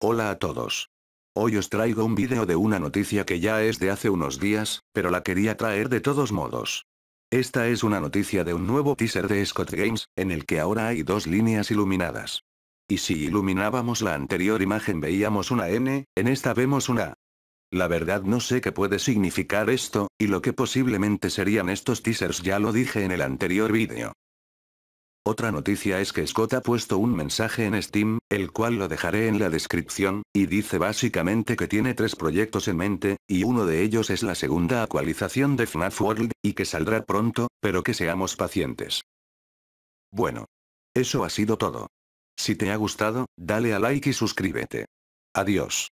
Hola a todos. Hoy os traigo un vídeo de una noticia que ya es de hace unos días, pero la quería traer de todos modos. Esta es una noticia de un nuevo teaser de Scott Games, en el que ahora hay dos líneas iluminadas. Y si iluminábamos la anterior imagen veíamos una N, en esta vemos una A. La verdad no sé qué puede significar esto, y lo que posiblemente serían estos teasers ya lo dije en el anterior vídeo. Otra noticia es que Scott ha puesto un mensaje en Steam, el cual lo dejaré en la descripción, y dice básicamente que tiene tres proyectos en mente, y uno de ellos es la segunda actualización de FNAF World, y que saldrá pronto, pero que seamos pacientes. Bueno. Eso ha sido todo. Si te ha gustado, dale a like y suscríbete. Adiós.